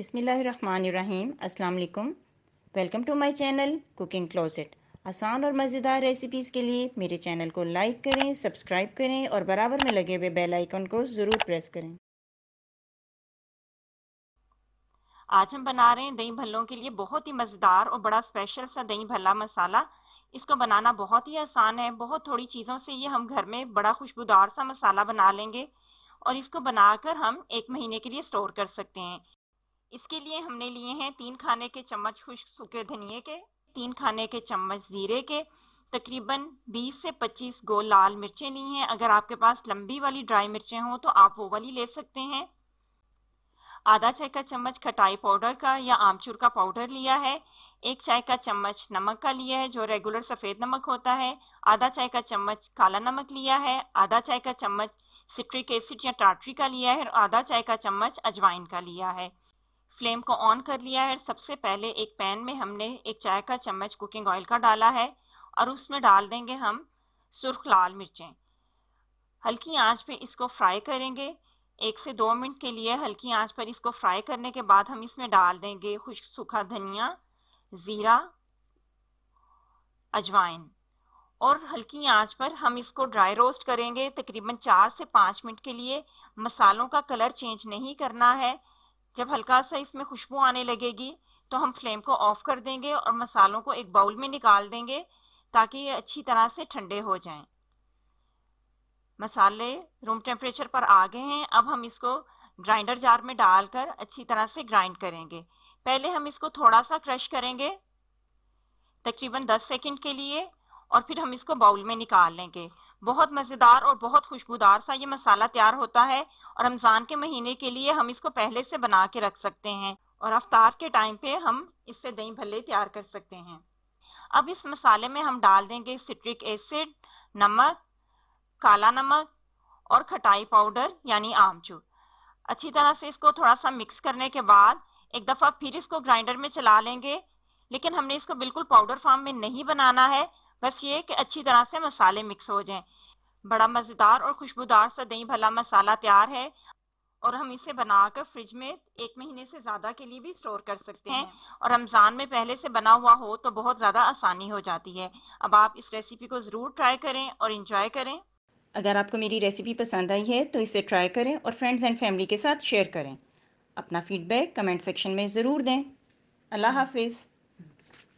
बिसमीम् अल्लाम welcome to my channel cooking closet आसान और मज़ेदार रेसिपीज़ के लिए मेरे चैनल को लाइक करें सब्सक्राइब करें और बराबर में लगे हुए बेल आइकन को ज़रूर प्रेस करें आज हम बना रहे हैं दही भल्लों के लिए बहुत ही मज़ेदार और बड़ा स्पेशल सा दही भल्ला मसाला इसको बनाना बहुत ही आसान है बहुत थोड़ी चीज़ों से ये हम घर में बड़ा खुशबूदार सा मसाला बना लेंगे और इसको बनाकर हम एक महीने के लिए स्टोर कर सकते हैं इसके लिए हमने लिए हैं तीन खाने के चम्मच खुश्क सूखे धनिए के तीन खाने के चम्मच ज़ीरे के तकरीबन 20 से 25 गोल लाल मिर्चें ली हैं अगर आपके पास लंबी वाली ड्राई मिर्चें हों तो आप वो वाली ले सकते हैं आधा चाय का चम्मच खटाई पाउडर का या आमचूर का पाउडर लिया है एक चाय का चम्मच नमक का लिया है जो रेगुलर सफ़ेद नमक होता है आधा चाय का चम्मच काला नमक लिया है आधा चाय का चम्मच सिट्रिक एसिड या टाटरी का लिया है और आधा चाय का चम्मच अजवाइन का लिया है फ्लेम को ऑन कर लिया है सबसे पहले एक पैन में हमने एक चाय का चम्मच कुकिंग ऑयल का डाला है और उसमें डाल देंगे हम सुर्ख लाल मिर्चें हल्की आंच पे इसको फ्राई करेंगे एक से दो मिनट के लिए हल्की आंच पर इसको फ्राई करने के बाद हम इसमें डाल देंगे खुश्क सूखा धनिया ज़ीरा अजवाइन और हल्की आंच पर हम इसको ड्राई रोस्ट करेंगे तकरीबन चार से पाँच मिनट के लिए मसालों का कलर चेंज नहीं करना है जब हल्का सा इसमें खुशबू आने लगेगी तो हम फ्लेम को ऑफ़ कर देंगे और मसालों को एक बाउल में निकाल देंगे ताकि ये अच्छी तरह से ठंडे हो जाएं। मसाले रूम टेम्परेचर पर आ गए हैं अब हम इसको ग्राइंडर जार में डालकर अच्छी तरह से ग्राइंड करेंगे पहले हम इसको थोड़ा सा क्रश करेंगे तकरीबन 10 सेकंड के लिए और फिर हम इसको बाउल में निकाल लेंगे बहुत मज़ेदार और बहुत खुशबूदार सा ये मसाला तैयार होता है और रमज़ान के महीने के लिए हम इसको पहले से बना के रख सकते हैं और अफ्तार के टाइम पे हम इससे दही भल्ले तैयार कर सकते हैं अब इस मसाले में हम डाल देंगे सिट्रिक एसिड नमक काला नमक और खटाई पाउडर यानी आमचूर अच्छी तरह से इसको थोड़ा सा मिक्स करने के बाद एक दफ़ा फिर इसको ग्राइंडर में चला लेंगे लेकिन हमने इसको बिल्कुल पाउडर फॉर्म में नहीं बनाना है बस ये कि अच्छी तरह से मसाले मिक्स हो जाएं बड़ा मज़ेदार और खुशबूदार सा दही भला मसाला तैयार है और हम इसे बनाकर फ्रिज में एक महीने से ज़्यादा के लिए भी स्टोर कर सकते हैं हम्म। और रमज़ान में पहले से बना हुआ हो तो बहुत ज़्यादा आसानी हो जाती है अब आप इस रेसिपी को ज़रूर ट्राई करें और इन्जॉय करें अगर आपको मेरी रेसिपी पसंद आई है तो इसे ट्राई करें और फ्रेंड्स एंड फैमिली के साथ शेयर करें अपना फीडबैक कमेंट सेक्शन में ज़रूर दें अल्लाह हम्म। हाफिज़